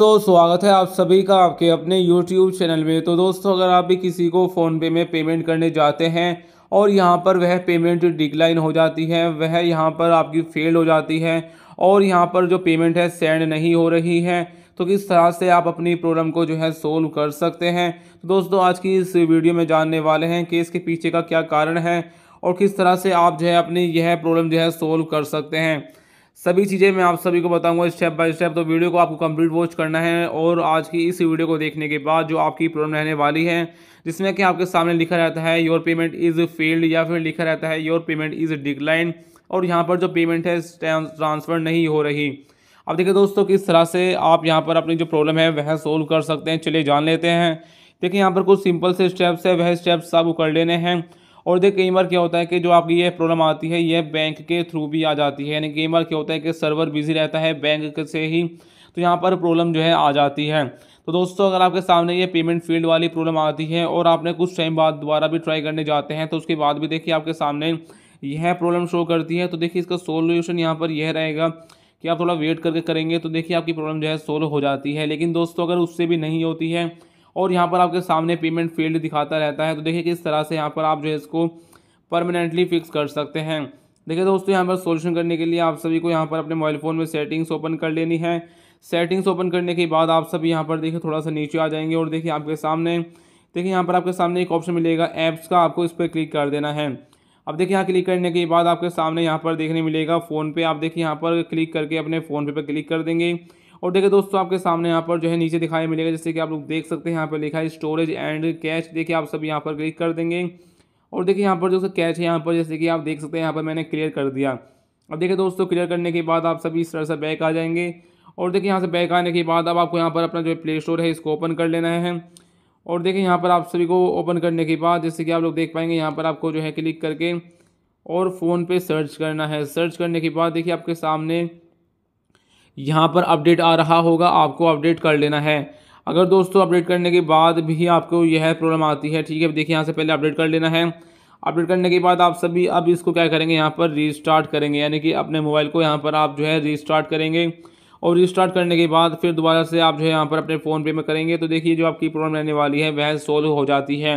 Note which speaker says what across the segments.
Speaker 1: दोस्तों स्वागत है आप सभी का आपके अपने YouTube चैनल में तो दोस्तों अगर आप भी किसी को फ़ोनपे में पेमेंट करने जाते हैं और यहाँ पर वह पेमेंट डिक्लाइन हो जाती है वह यहाँ पर आपकी फेल हो जाती है और यहाँ पर जो पेमेंट है सेंड नहीं हो रही है तो किस तरह से आप अपनी प्रॉब्लम को जो है सोल्व कर सकते हैं तो दोस्तों आज की इस वीडियो में जानने वाले हैं कि इसके पीछे का क्या कारण है और किस तरह से आप जो है अपनी यह प्रॉब्लम जो है सोल्व कर सकते हैं सभी चीज़ें मैं आप सभी को बताऊंगा स्टेप बाय स्टेप तो वीडियो को आपको कंप्लीट वॉच करना है और आज की इस वीडियो को देखने के बाद जो आपकी प्रॉब्लम रहने वाली है जिसमें कि आपके सामने लिखा रहता है योर पेमेंट इज़ फेल्ड या फिर लिखा रहता है योर पेमेंट इज़ डिक्लाइन और यहाँ पर जो पेमेंट है ट्रांसफ़र नहीं हो रही अब देखिए दोस्तों किस तरह से आप यहाँ पर अपनी जो प्रॉब्लम है वह सोल्व कर सकते हैं चलिए जान लेते हैं देखिए यहाँ पर कुछ सिंपल से स्टेप्स है वह स्टेप्स आपको कर लेने हैं और देख कई बार क्या होता है कि जो आपकी ये प्रॉब्लम आती है ये बैंक के थ्रू भी आ जाती है यानी कई बार क्या होता है कि सर्वर बिजी रहता है बैंक से ही तो यहाँ पर प्रॉब्लम जो है आ जाती है तो दोस्तों अगर आपके सामने ये पेमेंट फील्ड वाली प्रॉब्लम आती है और आपने कुछ टाइम बाद दोबारा भी ट्राई करने जाते हैं तो उसके बाद भी देखिए आपके सामने यह प्रॉब्लम शो करती है तो देखिए इसका सोल्यूशन यहाँ पर यह रहेगा कि आप थोड़ा वेट करके करेंगे तो देखिए आपकी प्रॉब्लम जो है सोल्व हो जाती है लेकिन दोस्तों अगर उससे भी नहीं होती है और यहाँ पर आपके सामने पेमेंट फील्ड दिखाता रहता है तो देखिए किस तरह से यहाँ पर आप जो है इसको परमानेंटली फिक्स कर सकते हैं देखिए दोस्तों यहाँ पर सोल्यूशन करने के लिए आप सभी को यहाँ पर अपने मोबाइल फ़ोन में सेटिंग्स ओपन कर लेनी है सेटिंग्स ओपन करने के बाद आप सभी यहाँ पर देखिए थोड़ा सा नीचे आ जाएंगे और देखिए आपके सामने देखिए यहाँ पर आपके सामने एक ऑप्शन मिलेगा ऐप्स का आपको इस पर क्लिक कर देना है अब देखिए यहाँ क्लिक करने के बाद आपके सामने यहाँ पर देखने मिलेगा फ़ोन पे आप देखिए यहाँ पर क्लिक करके अपने फ़ोन पे पर क्लिक कर देंगे और देखिए दोस्तों आपके सामने यहाँ पर जो है नीचे दिखाई मिलेगा जैसे कि आप लोग देख सकते हैं यहाँ पर लिखा है स्टोरेज एंड कैच देखिए आप सब यहाँ पर क्लिक कर देंगे और देखिए यहाँ पर जो कैच है यहाँ पर जैसे कि आप देख सकते हैं यहाँ पर मैंने क्लियर कर दिया अब देखिए दोस्तों क्लियर करने के बाद आप सभी इस तरह से बैक आ जाएंगे और देखिए यहाँ से बैक आने के बाद अब आपको यहाँ पर अपना जो प्ले स्टोर है इसको ओपन कर लेना है और देखिए यहाँ पर आप सभी को ओपन करने के बाद जैसे कि आप लोग देख पाएंगे यहाँ पर आपको जो है क्लिक करके और फ़ोन पे सर्च करना है सर्च करने के बाद देखिए आपके सामने यहाँ पर अपडेट आ रहा होगा आपको अपडेट कर लेना है अगर दोस्तों अपडेट करने के बाद भी आपको यह प्रॉब्लम आती है ठीक है देखिए यहाँ से पहले अपडेट कर लेना है अपडेट करने के बाद आप सभी अब इसको क्या करेंगे यहाँ पर रीस्टार्ट करेंगे यानी कि अपने मोबाइल को यहाँ पर आप जो है रीस्टार्ट करेंगे और रीस्टार्ट करने के बाद फिर दोबारा से आप जो है यहाँ पर अपने फ़ोन पे में करेंगे तो देखिए जो आपकी प्रॉब्लम रहने वाली है वह सोल्व हो जाती है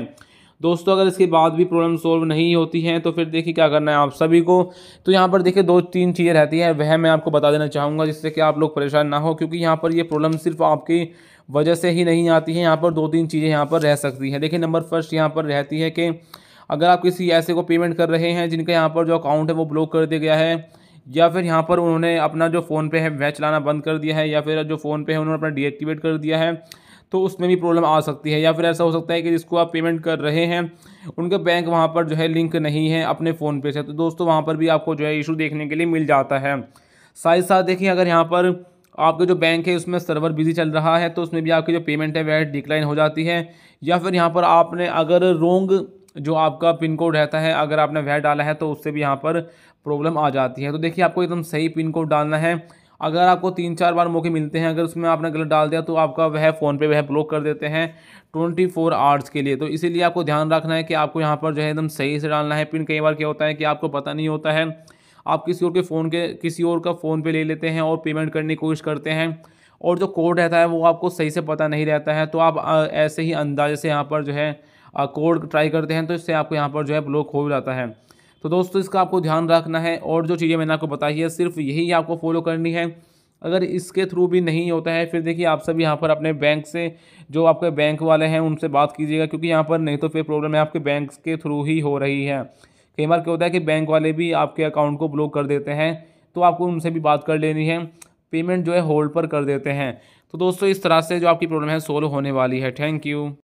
Speaker 1: दोस्तों अगर इसके बाद भी प्रॉब्लम सोल्व नहीं होती है तो फिर देखिए क्या करना है आप सभी को तो यहाँ पर देखिए दो तीन चीज़ें रहती हैं वह मैं आपको बता देना चाहूँगा जिससे कि आप लोग परेशान ना हो क्योंकि यहाँ पर ये प्रॉब्लम सिर्फ आपकी वजह से ही नहीं आती है यहाँ पर दो तीन चीज़ें यहाँ पर रह सकती हैं देखिए नंबर फर्स्ट यहाँ पर रहती है कि अगर आप किसी ऐसे को पेमेंट कर रहे हैं जिनका यहाँ पर जो अकाउंट है वो ब्लॉक कर दिया गया है या फिर यहाँ पर उन्होंने अपना जो फ़ोन पे है वह चलाना बंद कर दिया है या फिर जो फ़ोन पे है उन्होंने अपना डीएक्टिवेट कर दिया है तो उसमें भी प्रॉब्लम आ सकती है या फिर ऐसा हो सकता है कि जिसको आप पेमेंट कर रहे हैं उनका बैंक वहाँ पर जो है लिंक नहीं है अपने फ़ोन पे से तो दोस्तों वहाँ पर भी आपको जो है इशू देखने के लिए मिल जाता है साथ ही साथ देखिए अगर यहाँ पर आपका जो बैंक है उसमें सर्वर बिजी चल रहा है तो उसमें भी आपकी जो पेमेंट है वह डिक्लाइन हो जाती है या फिर यहाँ पर आपने अगर रोंग जो आपका पिन कोड रहता है अगर आपने वह डाला है तो उससे भी यहाँ पर प्रॉब्लम आ जाती है तो देखिए आपको एकदम सही पिन कोड डालना है अगर आपको तीन चार बार मौके मिलते हैं अगर उसमें आपने गलत डाल दिया तो आपका वह फ़ोन पे वह ब्लॉक कर देते हैं ट्वेंटी फोर आवर्स के लिए तो इसीलिए आपको ध्यान रखना है कि आपको यहाँ पर जो है एकदम सही से डालना है पिन कई बार क्या होता है कि आपको पता नहीं होता है आप किसी और के फ़ोन के किसी और का फ़ोन पे ले लेते हैं और पेमेंट करने की कोशिश करते हैं और जो कोड रहता है वो आपको सही से पता नहीं रहता है तो आप ऐसे ही अंदाजे से यहाँ पर जो है कोड ट्राई करते हैं तो इससे आपको यहाँ पर जो है ब्लॉक हो जाता है तो दोस्तों इसका आपको ध्यान रखना है और जो चीज़ें मैंने आपको बताई है सिर्फ यही आपको फॉलो करनी है अगर इसके थ्रू भी नहीं होता है फिर देखिए आप सभी यहाँ पर अपने बैंक से जो आपके बैंक वाले हैं उनसे बात कीजिएगा क्योंकि यहाँ पर नहीं तो फिर प्रॉब्लम है आपके बैंक के थ्रू ही हो रही है कई बार क्या होता है कि बैंक वाले भी आपके अकाउंट को ब्लॉक कर देते हैं तो आपको उनसे भी बात कर लेनी है पेमेंट जो है होल्ड पर कर देते हैं तो दोस्तों इस तरह से जो आपकी प्रॉब्लम है सोल्व होने वाली है थैंक यू